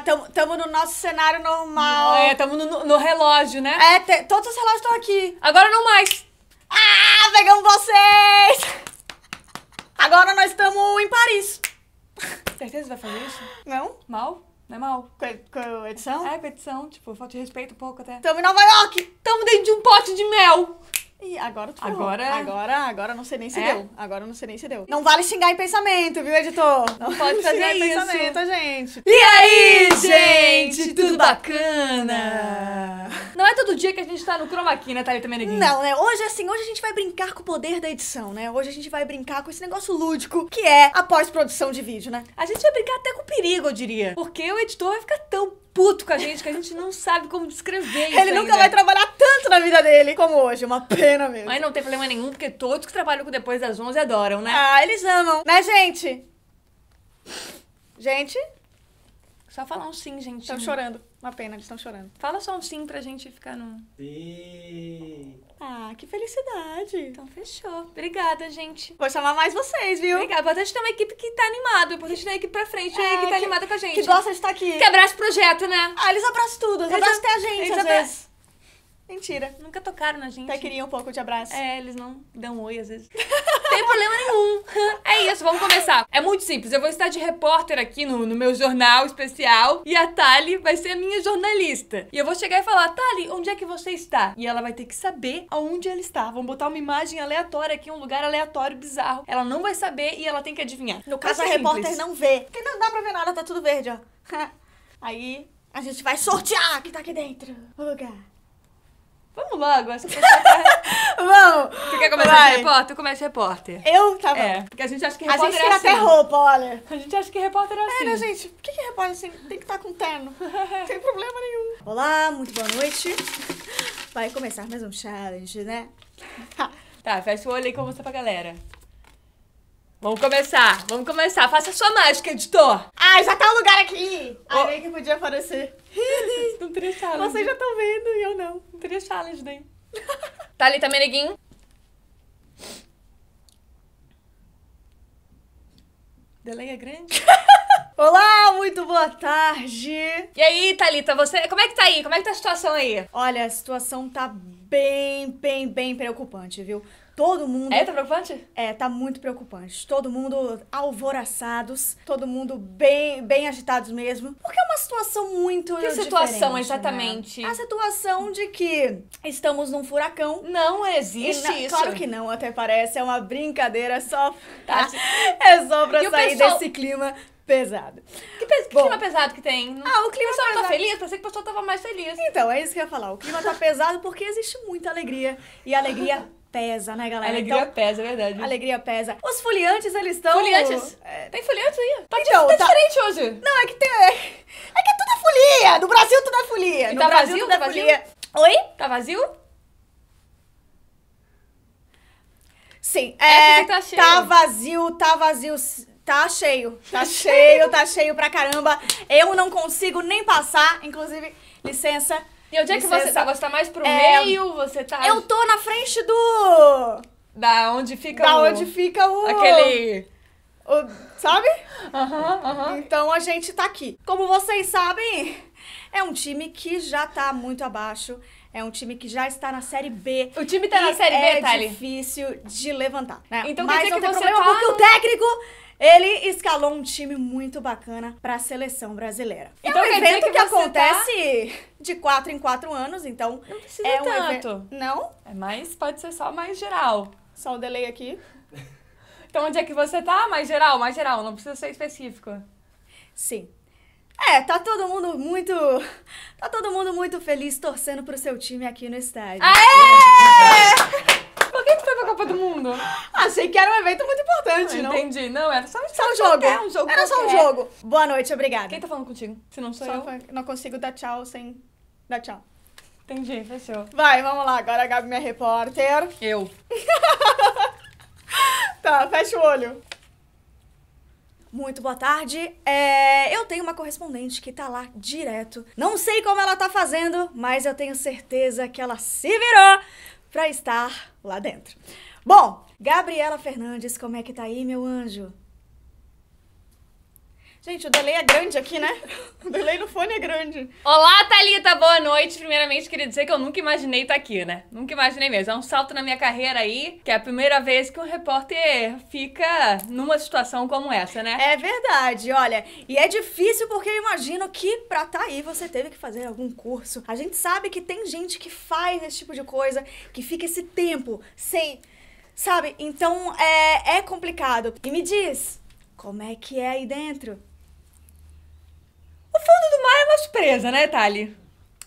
tamo, no nosso cenário normal. É, tamo no, no relógio, né? É, te, todos os relógios estão aqui. Agora não mais. Ah, pegamos vocês! Agora nós estamos em Paris. Certeza vai fazer isso? Não. Mal? Não é mal? Com, com edição? É, com edição. Tipo, falta de respeito um pouco até. Tamo em Nova York! Tamo dentro de um pote de mel! E agora tu Agora... É? Agora, agora não sei nem se é? deu. Agora não sei nem se deu. Não vale xingar em pensamento, viu, editor? Não pode fazer em pensamento, gente. E aí, gente? Tudo bacana? Não é todo dia que a gente tá no chroma key, né, Thalita Meneghini? Não, né? Hoje, assim, hoje a gente vai brincar com o poder da edição, né? Hoje a gente vai brincar com esse negócio lúdico que é a pós-produção de vídeo, né? A gente vai brincar até com perigo, eu diria. Porque o editor vai ficar tão puto com a gente que a gente não sabe como descrever isso. Ele nunca vai trabalhar tanto na vida dele como hoje, uma pena mesmo. Mas não tem problema nenhum, porque todos que trabalham com Depois das 11 adoram, né? Ah, eles amam. Né, gente? Gente? Só falar um sim, gente. Estão chorando. Uma pena, eles estão chorando. Fala só um sim pra gente ficar no. Sim. Ah, que felicidade. Então fechou. Obrigada, gente. Vou chamar mais vocês, viu? Obrigada. Importante ter uma equipe que tá animada. Importante ter uma equipe pra frente é, aí que tá que, animada com a gente. Que gosta de estar aqui. Que abraça o projeto, né? Ah, eles abraçam tudo. Eles, eles abraçam até a gente, eles às abra... vezes. Mentira. Nunca tocaram na gente. Até queriam um pouco de abraço. É, eles não dão oi às vezes. Tem problema nenhum isso, vamos começar. É muito simples. Eu vou estar de repórter aqui no, no meu jornal especial e a Tali vai ser a minha jornalista. E eu vou chegar e falar, Tali, onde é que você está? E ela vai ter que saber aonde ela está. Vamos botar uma imagem aleatória aqui, um lugar aleatório, bizarro. Ela não vai saber e ela tem que adivinhar. No é caso, a repórter não vê. Porque não dá pra ver nada, tá tudo verde, ó. Aí a gente vai sortear o que tá aqui dentro. O lugar. Vamos logo, acho que Vamos! Você quer começar de repórter? Começa repórter. Eu? Tá bom. É, porque a gente acha que é repórter A gente é tira é assim. até roupa, olha. A gente acha que repórter é, é né, assim. Era, gente, por que, que repórter é assim? Tem que estar tá com terno. Sem problema nenhum. Olá, muito boa noite. Vai começar mais um challenge, né? Tá. tá, fecha o olho aí que eu vou mostrar pra galera. Vamos começar, vamos começar. Faça a sua mágica, editor. Ah, já tá o um lugar aqui. Oh. Aí que podia aparecer do Tria Challenge. Vocês já estão vendo e eu não. Tria Challenge, daí. Né? Thalita tá meneguinho? Delay é grande? Olá, muito boa tarde! E aí, Thalita, você. Como é que tá aí? Como é que tá a situação aí? Olha, a situação tá bem, bem, bem preocupante, viu? Todo mundo. É, tá preocupante? É, tá muito preocupante. Todo mundo alvoraçados, todo mundo bem, bem agitados mesmo. Porque é uma situação muito. Que situação, né? exatamente? Né? A situação de que estamos num furacão. Não existe na... isso. Claro que não, até parece. É uma brincadeira só. Tá. é só pra e sair pessoal... desse clima pesado. Que, pe que Bom, clima pesado que tem? Ah, o clima o pessoal tá feliz? Pensei que o pessoal tava mais feliz. Então, é isso que eu ia falar. O clima tá pesado porque existe muita alegria. E alegria pesa, né, galera? Alegria então, pesa, é verdade. Alegria pesa. Os foliantes, eles estão... Foliantes? É... Tem foliantes aí? Tá, então, tá, tá diferente hoje. Não, é que tem... É, é que tudo é folia! No Brasil tudo é folia. E no tá Brasil tudo é tá folia. Vazio? Oi? Tá vazio? Sim. É, é tá, tá, cheio. tá vazio, tá vazio... Tá cheio, tá, tá cheio, tá cheio pra caramba. Eu não consigo nem passar, inclusive, licença, e onde é que você tá? Você tá mais pro é, meio? Você tá. Eu tô na frente do. Da onde fica da o. Da onde fica o. Aquele. O... Sabe? Aham, aham. Então a gente tá aqui. Como vocês sabem, é um time que já tá muito abaixo. É um time que já está na Série B. O time tá na Série B, é Thali? É difícil de levantar, né? Então Mas quer dizer não que você tá... porque o técnico ele escalou um time muito bacana para a seleção brasileira. Então, é um então, evento que, que tá acontece tá... de 4 em 4 anos, então. Não precisa é um tanto. Não? É mais, pode ser só mais geral. Só um delay aqui. Então, onde é que você tá? Mais geral, mais geral, não precisa ser específico. Sim. É, tá todo mundo muito. Tá todo mundo muito feliz torcendo pro seu time aqui no estádio. Aê! mundo. Achei que era um evento muito importante, não? Entendi. Não, era só, só um jogo. Era um jogo. Era só um jogo. Boa noite, obrigada. Quem tá falando contigo? Se não sou só eu. Não consigo dar tchau sem dar tchau. Entendi, fechou. Vai, vamos lá. Agora a Gabi, minha repórter. Eu. tá, fecha o olho. Muito boa tarde. É, eu tenho uma correspondente que tá lá direto. Não sei como ela tá fazendo, mas eu tenho certeza que ela se virou para estar lá dentro. Bom, Gabriela Fernandes, como é que tá aí, meu anjo? Gente, o delay é grande aqui, né? O delay no fone é grande. Olá, Thalita, boa noite. Primeiramente, queria dizer que eu nunca imaginei estar tá aqui, né? Nunca imaginei mesmo. É um salto na minha carreira aí, que é a primeira vez que um repórter fica numa situação como essa, né? É verdade, olha. E é difícil porque eu imagino que pra estar tá aí você teve que fazer algum curso. A gente sabe que tem gente que faz esse tipo de coisa, que fica esse tempo sem Sabe? Então é, é complicado. E me diz, como é que é aí dentro? O fundo do mar é uma surpresa, né, Thali?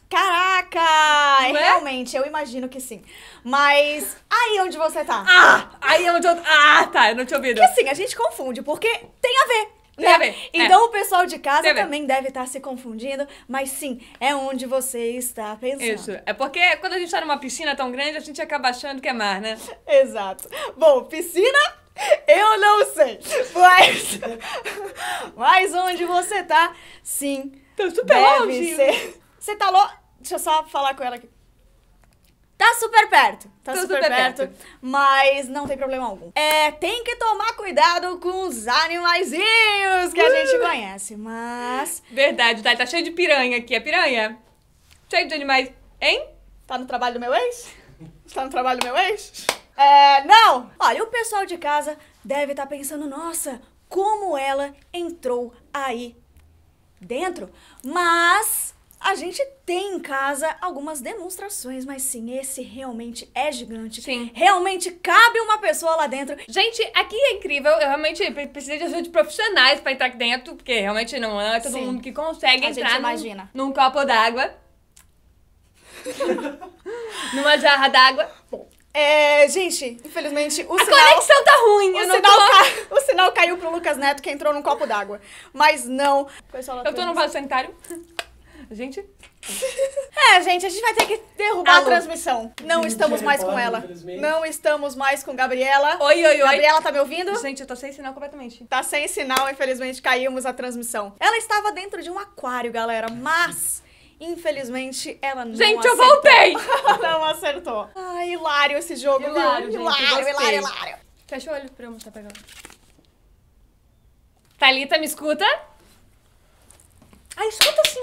Caraca! É? Realmente, eu imagino que sim. Mas aí onde você tá? Ah! Aí é onde eu. Ah, tá, eu não te ouvido. Porque assim, a gente confunde, porque tem a ver. Né? Ver, é. então é. o pessoal de casa Tem também deve estar tá se confundindo, mas sim, é onde você está pensando. Isso. É porque quando a gente está numa piscina tão grande, a gente acaba achando que é mar, né? Exato. Bom, piscina eu não sei. Mas, mas onde você tá, sim. Tô super deve longe. Ser... Você tá louco? Deixa eu só falar com ela aqui. Tá super perto. Tá super, super, perto, perto. Mas não tem problema algum. É, tem que tomar cuidado com os animaizinhos que uh! a gente conhece, mas. Verdade, tá, tá cheio de piranha aqui. É piranha? Cheio de animais. Hein? Tá no trabalho do meu ex? Tá no trabalho do meu ex? É, não! Olha, o pessoal de casa deve estar tá pensando, nossa, como ela entrou aí dentro. Mas a gente tem em casa algumas demonstrações, mas sim, esse realmente é gigante. Sim. Realmente cabe uma pessoa lá dentro. Gente, aqui é incrível. Eu realmente precisei de ajuda de profissionais para entrar aqui dentro, porque realmente não é todo sim. mundo que consegue a entrar num, num copo d'água. numa jarra d'água. Bom. É, gente, infelizmente o a sinal... conexão tá ruim, o sinal, tô... ca... o sinal caiu pro Lucas Neto que entrou num copo d'água. Mas não. Eu tô no vaso sanitário. Gente. É, gente, a gente vai ter que derrubar Alô. a transmissão. Não estamos mais com ela. Não estamos mais com Gabriela. Oi, oi, oi. Gabriela, tá me ouvindo? Gente, eu tô sem sinal completamente. Tá sem sinal, infelizmente caímos a transmissão. Ela estava dentro de um aquário, galera, mas. Infelizmente, ela não Gente, acertou. eu voltei! não acertou. Ai, ah, hilário esse jogo. Hilário, viu? gente, hilário, hilário, hilário. Fecha o olho pra eu mostrar pra ela. Thalita, me escuta? Ai, ah, escuta sim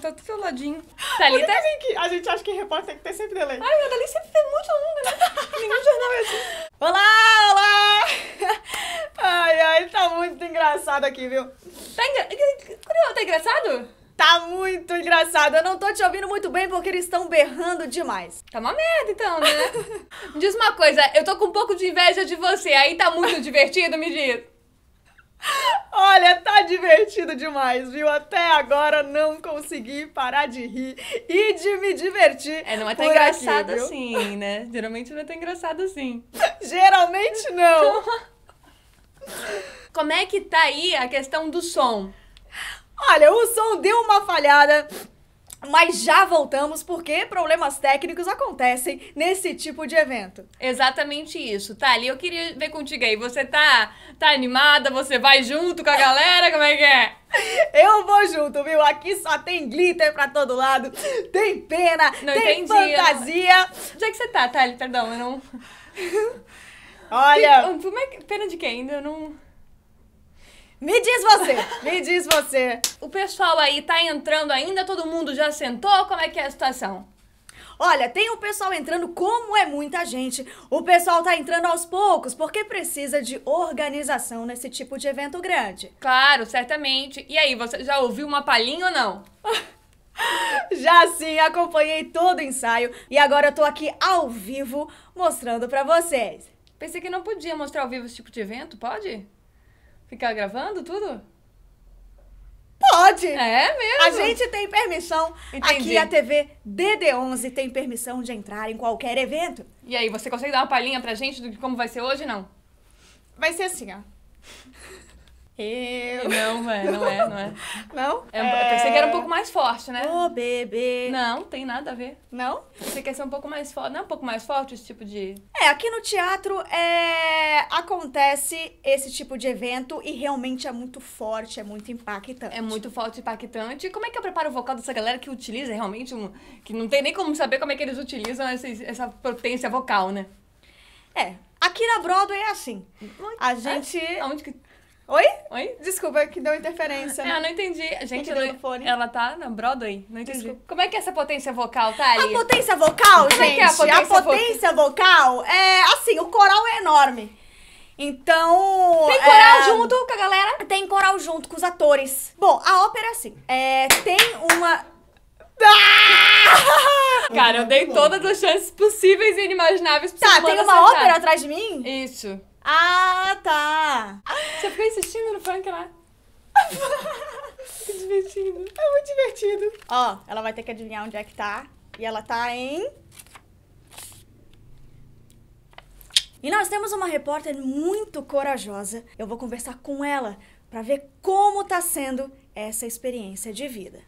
tá tudo ladinho. Thalita. Tá, tá... Que a gente acha que repórter tem que ter sempre delay. Ai, meu delay sempre tem muito longa né? Nenhum jornal é assim. Olá, olá! Ai, ai, tá muito engraçado aqui, viu? Tá, engra... tá engraçado? Tá muito engraçado. Eu não tô te ouvindo muito bem porque eles estão berrando demais. Tá uma merda, então, né? me diz uma coisa, eu tô com um pouco de inveja de você. Aí tá muito divertido, me diz. Olha, divertido demais, viu? Até agora não consegui parar de rir e de me divertir. É, não é tão engraçado aqui, assim, né? Geralmente não é tão engraçado assim. Geralmente não. Como é que tá aí a questão do som? Olha, o som deu uma falhada mas já voltamos porque problemas técnicos acontecem nesse tipo de evento. Exatamente isso. Thali, eu queria ver contigo aí. Você tá, tá animada? Você vai junto com a galera? Como é que é? Eu vou junto, viu? Aqui só tem glitter pra todo lado, tem pena, não tem entendi, fantasia. Não... Onde é que você tá, Thali? Perdão, eu não. Olha. Como é que... Pena de quem? ainda? Eu não. Me diz você, me diz você. O pessoal aí tá entrando ainda? Todo mundo já sentou? Como é que é a situação? Olha, tem o pessoal entrando, como é muita gente, o pessoal tá entrando aos poucos, porque precisa de organização nesse tipo de evento grande. Claro, certamente. E aí, você já ouviu uma palhinha ou não? Já sim, acompanhei todo o ensaio e agora eu tô aqui ao vivo mostrando para vocês. Pensei que não podia mostrar ao vivo esse tipo de evento, pode? Ficar gravando tudo? Pode! É mesmo? A gente tem permissão. Entendi. Aqui a TV DD11 tem permissão de entrar em qualquer evento. E aí, você consegue dar uma palhinha pra gente do que como vai ser hoje, não? Vai ser assim, ó. Eu. Não, é, não é, não é. Não? É, é... Eu pensei que era um é. pouco mais forte, né? Ô, oh, bebê. Não, tem nada a ver. Não? Você quer ser um pouco mais forte. Não é um pouco mais forte esse tipo de. É, aqui no teatro é... acontece esse tipo de evento e realmente é muito forte, é muito impactante. É muito forte e impactante. E como é que eu preparo o vocal dessa galera que utiliza realmente um. que não tem nem como saber como é que eles utilizam essa, essa potência vocal, né? É. Aqui na Broadway é assim. A gente. É? Aonde que. Oi? Oi? Desculpa, que deu interferência. É, né? Eu não entendi. Gente, ela, ela tá na Broadway? Não entendi. Desculpa. Como é que é essa potência vocal, tá ali? A potência vocal, Como gente, é que é a potência, a potência vocal é assim, o coral é enorme. Então. Tem coral é... junto com a galera? Tem coral junto com os atores. Bom, a ópera é assim. É, tem uma. Ah! Cara, eu dei todas as chances possíveis e inimagináveis pra Tá, tem uma acertar. ópera atrás de mim? Isso. Ah, tá! Você ficou insistindo no funk, lá? que divertido. É tá muito divertido. Ó, ela vai ter que adivinhar onde é que tá. E ela tá em... E nós temos uma repórter muito corajosa. Eu vou conversar com ela para ver como tá sendo essa experiência de vida.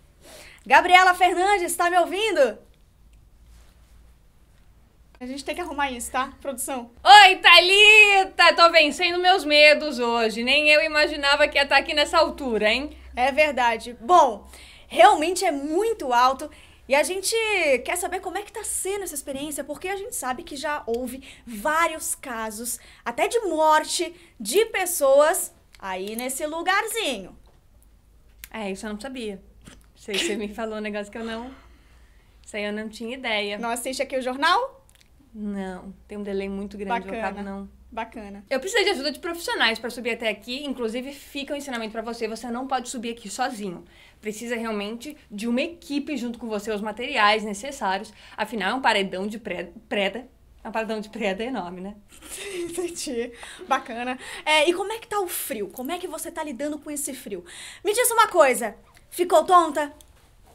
Gabriela Fernandes, está me ouvindo? A gente tem que arrumar isso, tá? Produção. Oi, Thalita! Tô vencendo meus medos hoje. Nem eu imaginava que ia estar tá aqui nessa altura, hein? É verdade. Bom, realmente é muito alto. E a gente quer saber como é que tá sendo essa experiência, porque a gente sabe que já houve vários casos, até de morte, de pessoas aí nesse lugarzinho. É, isso eu não sabia. Sei que você me falou um negócio que eu não. Isso aí eu não tinha ideia. Não assiste aqui é o jornal? Não, tem um delay muito grande, Bacana. eu acabo não. Bacana. Eu precisei de ajuda de profissionais para subir até aqui, inclusive fica o um ensinamento para você, você não pode subir aqui sozinho. Precisa realmente de uma equipe junto com você, os materiais necessários. Afinal, é um paredão de preda, É um paredão de preda enorme, né? Entendi. Bacana. É, e como é que tá o frio? Como é que você tá lidando com esse frio? Me diz uma coisa. Ficou tonta?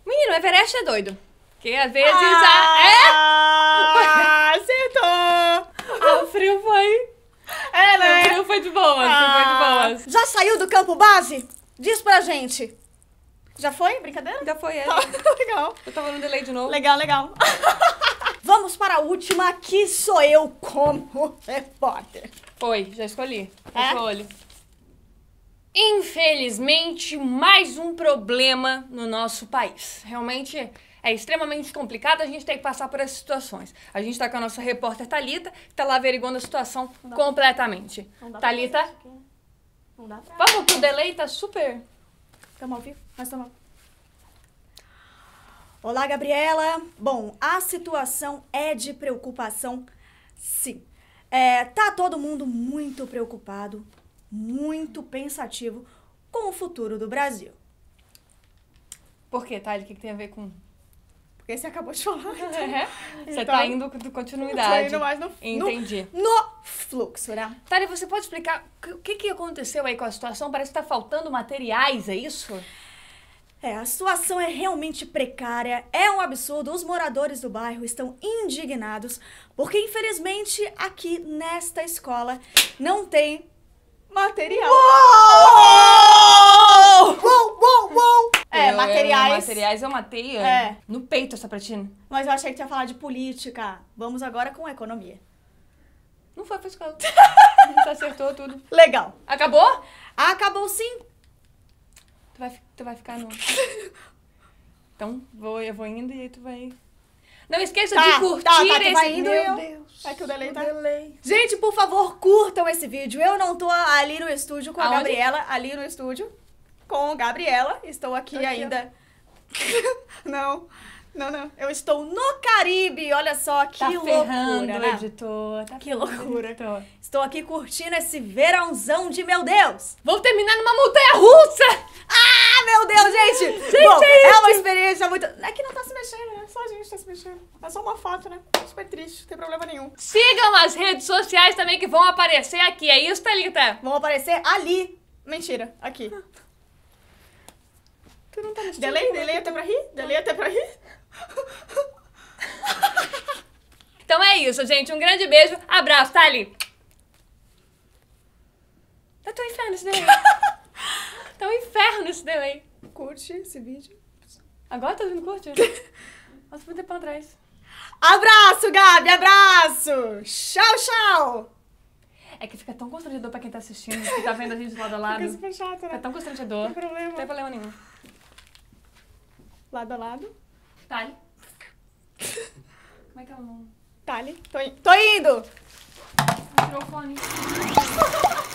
Menino, o Everest é doido. Que às vezes ah, a... É! Acertou! Ah, o frio foi... É, né? O frio foi de boa, ah. foi de boas. Já saiu do campo base? Diz pra gente. Já foi? Brincadeira? Já foi, é. Tá, legal. Eu tava no delay de novo. Legal, legal. Vamos para a última, que sou eu como repórter. Foi, já escolhi. É? Escolhi. Infelizmente, mais um problema no nosso país. Realmente é extremamente complicado, a gente tem que passar por essas situações. A gente está com a nossa repórter Talita, que está lá averiguando a situação não completamente. Não Talita, não dá pra... vamos pro delay, tá super... mal, ao vivo? tá mal. Olá, Gabriela. Bom, a situação é de preocupação, sim. É, tá todo mundo muito preocupado, muito pensativo com o futuro do Brasil. Por quê, Thalita? O que tem a ver com porque você acabou de falar. Então, é. Você tá então, tá indo de continuidade. Tô indo mais no, Entendi. No, no fluxo, né? Tari, você pode explicar o que, que aconteceu aí com a situação? Parece que tá faltando materiais, é isso? É, a situação é realmente precária, é um absurdo. Os moradores do bairro estão indignados porque, infelizmente, aqui nesta escola não tem material. Uou! Uou! Uou, uou, uou! É, eu, materiais. Eu, materiais eu matei é. no peito essa pratina. Mas eu achei que ia falar de política. Vamos agora com economia. Não foi pra escola. Você acertou tudo. Legal. Acabou? Acabou sim. Tu vai, tu vai ficar no... então, vou, eu vou indo e aí tu vai... Não esqueça tá, de tá, tá, curtir tá, tá, esse vai indo Meu eu. Deus. É que o delay tá. Delay. Gente, por favor, curtam esse vídeo. Eu não tô ali no estúdio com a Aonde? Gabriela, ali no estúdio com Gabriela. Estou aqui ainda. não. Não, não. Eu estou no Caribe. Olha só que tá loucura. Ferrando, né? editor. Tá que loucura. Editor. Estou aqui curtindo esse verãozão de meu Deus. vou terminar numa montanha russa. Ah, meu Deus, gente. gente, Bom, gente. É, é uma experiência muito. É que não tá se mexendo, né? Só a gente tá se mexendo. É só uma foto, né? Super triste, não tem problema nenhum. Sigam as redes sociais também que vão aparecer aqui. É isso, Thalita? Vão aparecer ali. Mentira, aqui. Tu não tá no Delay, né? delay até pra rir? Delay até pra rir? Então é isso, gente. Um grande beijo. Abraço, tá ali. Tá tão inferno esse delay. tá um inferno esse delay. Curte esse vídeo. Agora tá dando curte? Nossa, vou ter pra trás. Abraço, Gabi! Abraço! Tchau, tchau! É que fica tão constrangedor pra quem tá assistindo, que tá vendo a gente lado a lado. Fica super chato, né? Fica tão constrangedor. Não tem problema. Não tem problema nenhum. Lado a lado. Tali Como é que é o nome? Tali Tô, in... Tô indo! Microfone.